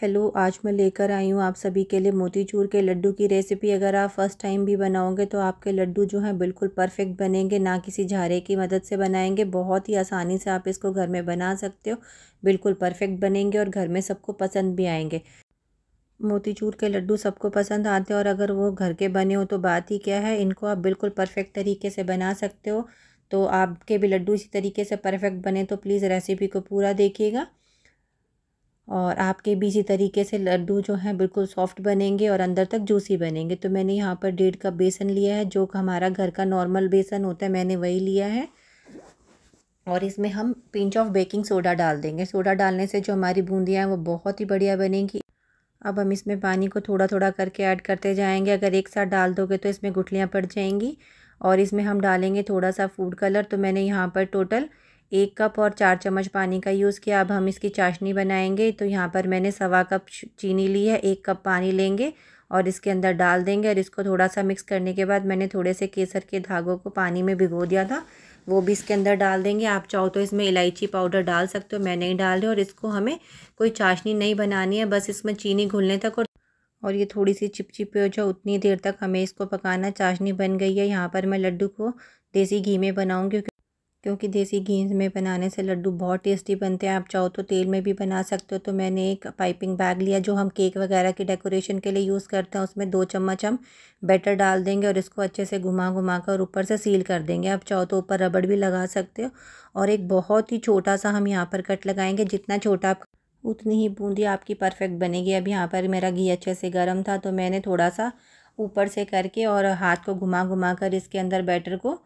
hello आज मैं लेकर आई हूँ आप सभी के लिए मोतीचूर के लड्डू की रेसिपी अगर आप फर्स्ट टाइम भी बनाओगे तो आपके लड्डू जो हैं बिल्कुल परफेक्ट बनेंगे ना किसी झारे की मदद से बनाएंगे बहुत ही आसानी से आप इसको घर में बना सकते हो बिल्कुल परफेक्ट बनेंगे और घर में सबको पसंद भी आएंगे मोतीचूर के लड्डू सबको पसंद आते हैं और अगर वो घर के बने हो तो बात ही क्या है इनको आप बिल्कुल परफेक्ट तरीके से बना सकते हो तो आपके भी लड्डू इसी तरीके से परफेक्ट बने तो प्लीज़ रेसिपी को पूरा देखिएगा और आपके भी इसी तरीके से लड्डू जो हैं बिल्कुल सॉफ्ट बनेंगे और अंदर तक जूसी बनेंगे तो मैंने यहाँ पर डेढ़ कप बेसन लिया है जो हमारा घर का नॉर्मल बेसन होता है मैंने वही लिया है और इसमें हम पिंच ऑफ बेकिंग सोडा डाल देंगे सोडा डालने से जो हमारी बूंदियाँ हैं वो बहुत ही बढ़िया बनेंगी अब हम इसमें पानी को थोड़ा थोड़ा करके ऐड करते जाएंगे अगर एक साथ डाल दोगे तो इसमें गुठलियाँ पड़ जाएंगी और इसमें हम डालेंगे थोड़ा सा फूड कलर तो मैंने यहाँ पर टोटल एक कप और चार चम्मच पानी का यूज़ किया अब हम इसकी चाशनी बनाएंगे तो यहाँ पर मैंने सवा कप चीनी ली है एक कप पानी लेंगे और इसके अंदर डाल देंगे और इसको थोड़ा सा मिक्स करने के बाद मैंने थोड़े से केसर के धागों को पानी में भिगो दिया था वो भी इसके अंदर डाल देंगे आप चाहो तो इसमें इलायची पाउडर डाल सकते हो मैं नहीं डाल रही और इसको हमें कोई चाशनी नहीं बनानी है बस इसमें चीनी घुलने तक और और ये थोड़ी सी चिपचिपी हो जाए उतनी देर तक हमें इसको पकाना चाशनी बन गई है यहाँ पर मैं लड्डू को देसी घी में बनाऊँगी क्योंकि देसी घी में बनाने से लड्डू बहुत टेस्टी बनते हैं आप चाहो तो तेल में भी बना सकते हो तो मैंने एक पाइपिंग बैग लिया जो हम केक वगैरह के डेकोरेशन के लिए यूज़ करते हैं उसमें दो चम्मच हम बैटर डाल देंगे और इसको अच्छे से घुमा घुमा कर ऊपर से सील कर देंगे आप चाहो तो ऊपर रबड़ भी लगा सकते हो और एक बहुत ही छोटा सा हम यहाँ पर कट लगाएंगे जितना छोटा आप उतनी ही बूंदी आपकी परफेक्ट बनेगी अब यहाँ पर मेरा घी अच्छे से गर्म था तो मैंने थोड़ा सा ऊपर से करके और हाथ को घुमा घुमा कर इसके अंदर बैटर को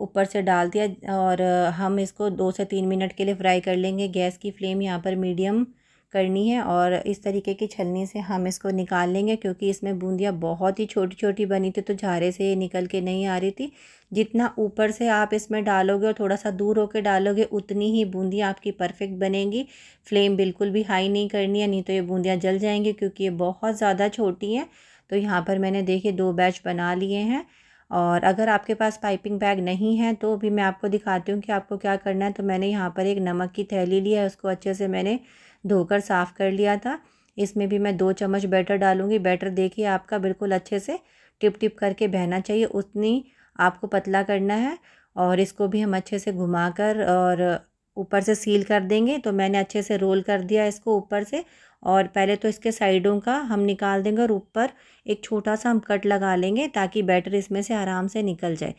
ऊपर से डाल दिया और हम इसको दो से तीन मिनट के लिए फ्राई कर लेंगे गैस की फ्लेम यहाँ पर मीडियम करनी है और इस तरीके की छलनी से हम इसको निकाल लेंगे क्योंकि इसमें बूंदियाँ बहुत ही छोटी छोटी बनी थी तो झारे से ये निकल के नहीं आ रही थी जितना ऊपर से आप इसमें डालोगे और थोड़ा सा दूर होकर डालोगे उतनी ही बूंदियाँ आपकी परफेक्ट बनेंगी फ्लेम बिल्कुल भी हाई नहीं करनी है नहीं तो ये बूंदियाँ जल जाएंगी क्योंकि ये बहुत ज़्यादा छोटी हैं तो यहाँ पर मैंने देखे दो बैच बना लिए हैं और अगर आपके पास पाइपिंग बैग नहीं है तो भी मैं आपको दिखाती हूँ कि आपको क्या करना है तो मैंने यहाँ पर एक नमक की थैली लिया है उसको अच्छे से मैंने धोकर साफ़ कर लिया था इसमें भी मैं दो चम्मच बैटर डालूँगी बैटर देखिए आपका बिल्कुल अच्छे से टिप टिप करके बहना चाहिए उतनी आपको पतला करना है और इसको भी हम अच्छे से घुमाकर और ऊपर से सील कर देंगे तो मैंने अच्छे से रोल कर दिया इसको ऊपर से और पहले तो इसके साइडों का हम निकाल देंगे और ऊपर एक छोटा सा हम कट लगा लेंगे ताकि बैटर इसमें से आराम से निकल जाए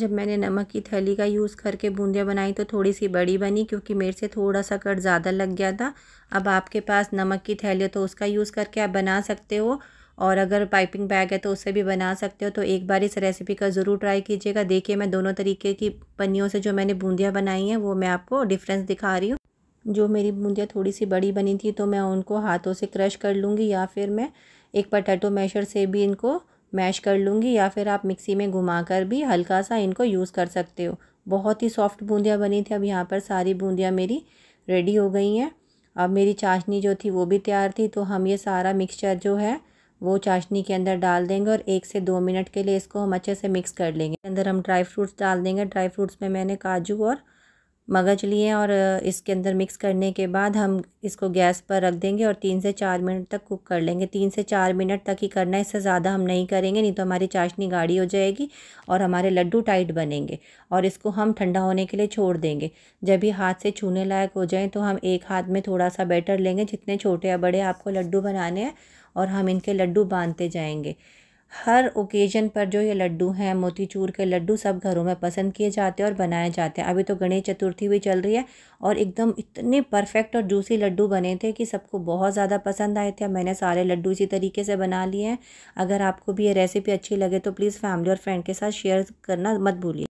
जब मैंने नमक की थैली का यूज़ करके बूंदियाँ बनाई तो थोड़ी सी बड़ी बनी क्योंकि मेरे से थोड़ा सा कट ज़्यादा लग गया था अब आपके पास नमक की थैली तो उसका यूज़ करके आप बना सकते हो और अगर पाइपिंग बैग है तो उससे भी बना सकते हो तो एक बार इस रेसिपी का ज़रूर ट्राई कीजिएगा देखिए मैं दोनों तरीके की पन्नियों से जो मैंने बूंदियाँ बनाई हैं वो मैं आपको डिफरेंस दिखा रही हूँ जो मेरी बूंदियाँ थोड़ी सी बड़ी बनी थी तो मैं उनको हाथों से क्रश कर लूँगी या फिर मैं एक पटेटो मैशर से भी इनको मैश कर लूँगी या फिर आप मिक्सी में घुमा कर भी हल्का सा इनको यूज़ कर सकते हो बहुत ही सॉफ्ट बूंदियाँ बनी थी अब यहाँ पर सारी बूंदियाँ मेरी रेडी हो गई हैं अब मेरी चाशनी जो थी वो भी तैयार थी तो हम ये सारा मिक्सचर जो है वो चाशनी के अंदर डाल देंगे और एक से दो मिनट के लिए इसको हम अच्छे से मिक्स कर लेंगे अंदर हम ड्राई फ्रूट्स डाल देंगे ड्राई फ्रूट्स में मैंने काजू और मगज लिए और इसके अंदर मिक्स करने के बाद हम इसको गैस पर रख देंगे और तीन से चार मिनट तक कुक कर लेंगे तीन से चार मिनट तक ही करना है इससे ज़्यादा हम नहीं करेंगे नहीं तो हमारी चाशनी गाढ़ी हो जाएगी और हमारे लड्डू टाइट बनेंगे और इसको हम ठंडा होने के लिए छोड़ देंगे जब भी हाथ से छूने लायक हो जाए तो हम एक हाथ में थोड़ा सा बैटर लेंगे जितने छोटे या बड़े आपको लड्डू बनाने हैं और हम इनके लड्डू बांधते जाएंगे हर ओकेज़न पर जो ये लड्डू हैं मोतीचूर के लड्डू सब घरों में पसंद किए जाते हैं और बनाए जाते हैं अभी तो गणेश चतुर्थी भी चल रही है और एकदम इतने परफेक्ट और जूसी लड्डू बने थे कि सबको बहुत ज़्यादा पसंद आए थे मैंने सारे लड्डू इसी तरीके से बना लिए हैं अगर आपको भी ये रेसिपी अच्छी लगे तो प्लीज़ फैमिली और फ्रेंड के साथ शेयर करना मत भूलिए